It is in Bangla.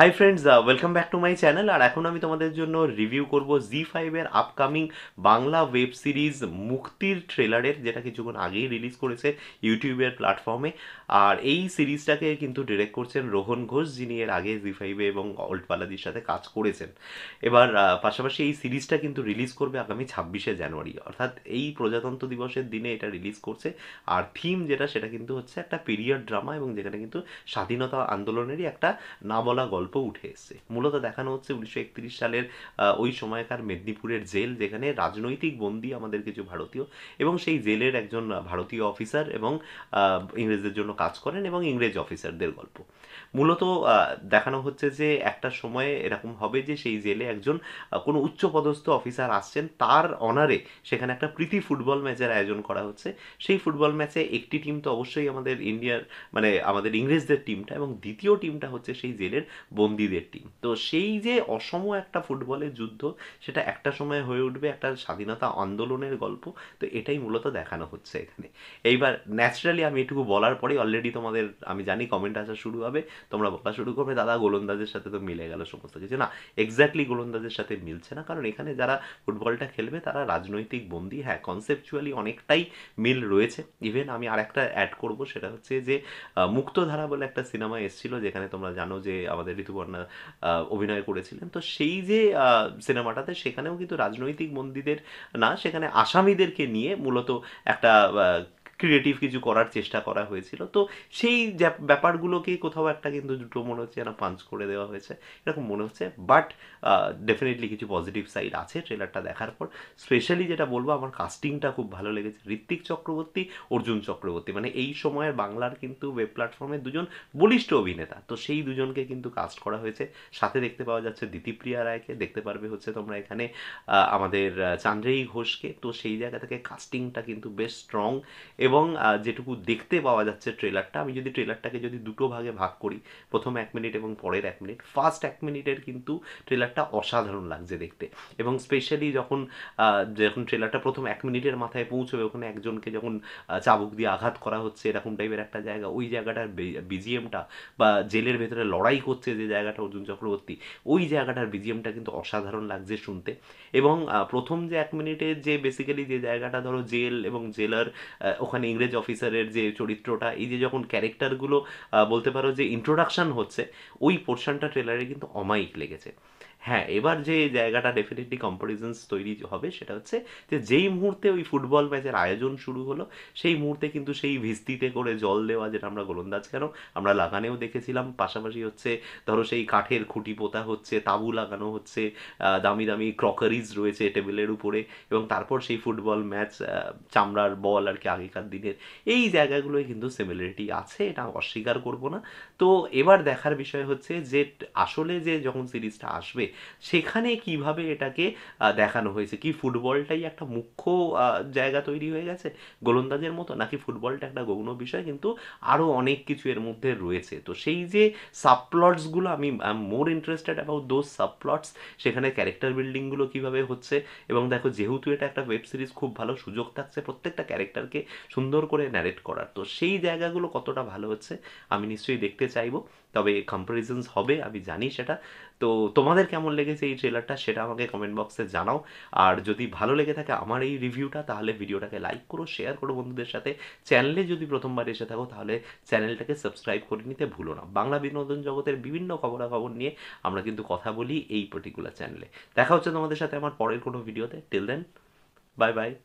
high friends welcome back to my channel আর এখন আমি তোমাদের জন্য রিভিউ করব জি ফাইভের আপকামিং বাংলা ওয়েব সিরিজ মুক্তির ট্রেলারের যেটা কিছুক্ষণ আগেই রিলিজ করেছে ইউটিউবের প্ল্যাটফর্মে আর এই সিরিজটাকে কিন্তু ডিরেক্ট করছেন রোহন ঘোষ যিনি এর আগে জি ফাইভে এবং অল্টপালাদির সাথে কাজ করেছেন এবার পাশাপাশি এই সিরিজটা কিন্তু রিলিজ করবে আগামী ছাব্বিশে জানুয়ারি অর্থাৎ এই প্রজাতন্ত্র দিবসের দিনে এটা রিলিজ করছে আর থিম যেটা সেটা কিন্তু হচ্ছে একটা পিরিয়ড ড্রামা এবং যেখানে কিন্তু স্বাধীনতা আন্দোলনেরই একটা না বলা গল্প গল্প উঠে এসছে মূলত দেখানো হচ্ছে উনিশশো সালের ওই সময়কার মেদিনীপুরের জেল যেখানে রাজনৈতিক বন্দী আমাদের কিছু ভারতীয় এবং সেই জেলের একজন ভারতীয় অফিসার এবং ইংরেজদের জন্য কাজ করেন এবং ইংরেজ অফিসারদের গল্প মূলত দেখানো হচ্ছে যে একটা সময়ে এরকম হবে যে সেই জেলে একজন কোনো উচ্চপদস্থ অফিসার আসছেন তার অনারে সেখানে একটা প্রীতি ফুটবল ম্যাচের আয়োজন করা হচ্ছে সেই ফুটবল ম্যাচে একটি টিম তো অবশ্যই আমাদের ইন্ডিয়ার মানে আমাদের ইংরেজদের টিমটা এবং দ্বিতীয় টিমটা হচ্ছে সেই জেলের বন্দীদের টিম তো সেই যে অসম একটা ফুটবলের যুদ্ধ সেটা একটা সময় হয়ে উঠবে একটা স্বাধীনতা আন্দোলনের গল্প তো এটাই মূলত দেখানো হচ্ছে এখানে এইবার ন্যাচারালি আমি এটুকু বলার পরেই অলরেডি তোমাদের আমি জানি কমেন্ট আসা শুরু হবে তোমরা বলা শুরু করবে দাদা গোলন্দাজের সাথে তো মিলে গেল সমস্ত কিছু না এক্স্যাক্টলি গোলন্দাজের সাথে মিলছে না কারণ এখানে যারা ফুটবলটা খেলবে তারা রাজনৈতিক বন্দি হ্যাঁ কনসেপচুয়ালি অনেকটাই মিল রয়েছে ইভেন আমি আর একটা অ্যাড করবো সেটা হচ্ছে যে মুক্তধারা বলে একটা সিনেমা এসেছিল যেখানে তোমরা জানো যে আমাদের ঋতুপর্ণা অভিনয় করেছিলেন তো সেই যে সিনেমাটাতে সেখানেও কিন্তু রাজনৈতিক বন্দীদের না সেখানে আসামিদেরকে নিয়ে মূলত একটা ক্রিয়েটিভ কিছু করার চেষ্টা করা হয়েছিল তো সেই ব্যাপারগুলোকেই কোথাও একটা কিন্তু দুটো মনে হচ্ছে যেন পাঞ্চ করে দেওয়া হয়েছে এরকম মনে হচ্ছে বাট ডেফিনেটলি কিছু পজিটিভ সাইড আছে ট্রেলারটা দেখার পর স্পেশালি যেটা বলবো আমার কাস্টিংটা খুব ভালো লেগেছে ঋত্বিক চক্রবর্তী অর্জুন চক্রবর্তী মানে এই সময়ের বাংলার কিন্তু ওয়েব প্ল্যাটফর্মে দুজন বলিষ্ঠ অভিনেতা তো সেই দুজনকে কিন্তু কাস্ট করা হয়েছে সাথে দেখতে পাওয়া যাচ্ছে দ্বিতীপ্রিয়া রায়কে দেখতে পারবে হচ্ছে তোমরা এখানে আমাদের চান্দ্রেয়ী ঘোষকে তো সেই জায়গা থেকে কাস্টিংটা কিন্তু বেশ স্ট্রং এবং যেটুকু দেখতে পাওয়া যাচ্ছে ট্রেলারটা আমি যদি ট্রেলারটাকে যদি দুটো ভাগে ভাগ করি প্রথম এক মিনিট এবং পরের এক মিনিট ফার্স্ট এক মিনিটের কিন্তু ট্রেলারটা অসাধারণ লাগছে দেখতে এবং স্পেশালি যখন যখন ট্রেলারটা প্রথম এক মিনিটের মাথায় পৌঁছবে ওখানে একজনকে যখন চাবুক দিয়ে আঘাত করা হচ্ছে এরকম টাইপের একটা জায়গা ওই জায়গাটার বিজিএমটা বা জেলের ভেতরে লড়াই করছে যে জায়গাটা অর্জুন চক্রবর্তী ওই জায়গাটার বিজিএমটা কিন্তু অসাধারণ লাগছে শুনতে এবং প্রথম যে এক মিনিটে যে বেসিক্যালি যে জায়গাটা ধরো জেল এবং জেলার ওখানে ওখানে ইংরেজ অফিসারের যে চরিত্রটা এই যে যখন ক্যারেক্টারগুলো বলতে পারো যে ইন্ট্রোডাকশান হচ্ছে ওই পোর্শনটা ট্রেলারে কিন্তু অমায়িক লেগেছে হ্যাঁ এবার যে জায়গাটা ডেফিনেটলি কম্পারিজন্স তৈরি হবে সেটা হচ্ছে যে যেই মুহূর্তে ওই ফুটবল ম্যাচের আয়োজন শুরু হলো সেই মুহূর্তে কিন্তু সেই ভিস্তিতে করে জল দেওয়া যেটা আমরা গোলন্দাজ কেন আমরা লাগানেও দেখেছিলাম পাশাপাশি হচ্ছে ধরো সেই কাঠের খুঁটি পোতা হচ্ছে তাঁবু লাগানো হচ্ছে দামি দামি ক্রকারিজ রয়েছে টেবিলের উপরে এবং তারপর সেই ফুটবল ম্যাচ চামড়ার বল আর কি আগেকার দিনের এই জায়গাগুলোয় কিন্তু সিমিলারিটি আছে এটা অস্বীকার করব না তো এবার দেখার বিষয় হচ্ছে যে আসলে যে যখন সিরিজটা আসবে সেখানে কিভাবে এটাকে দেখানো হয়েছে কি ফুটবলটাই একটা মুখ্য জায়গা তৈরি হয়ে গেছে গোলন্দাজের মতো নাকি ফুটবলটা একটা গৌণ বিষয় কিন্তু আরও অনেক কিছু এর মধ্যে রয়েছে তো সেই যে সাবপ্লটসগুলো আমি more interested about those subplots সেখানে ক্যারেক্টার বিল্ডিংগুলো কিভাবে হচ্ছে এবং দেখো যেহেতু এটা একটা ওয়েব সিরিজ খুব ভালো সুযোগ থাকছে প্রত্যেকটা ক্যারেক্টারকে সুন্দর করে ন্যারেট করার তো সেই জায়গাগুলো কতটা ভালো হচ্ছে আমি নিশ্চয়ই দেখতে চাইবো তবে কম্পারিজনস হবে আমি জানি সেটা তো তোমাদের কেমন লেগেছে এই ট্রেলারটা সেটা আমাকে কমেন্ট বক্সে জানাও আর যদি ভালো লেগে থাকে আমার এই রিভিউটা তাহলে ভিডিওটাকে লাইক করো শেয়ার করো বন্ধুদের সাথে চ্যানেলে যদি প্রথমবার এসে থাকো তাহলে চ্যানেলটাকে সাবস্ক্রাইব করে নিতে ভুলো না বাংলা বিনোদন জগতের বিভিন্ন খবরাখবর নিয়ে আমরা কিন্তু কথা বলি এই পার্টিকুলার চ্যানেলে দেখা হচ্ছে তোমাদের সাথে আমার পরের কোনো ভিডিওতে টিল দেন বাই বাই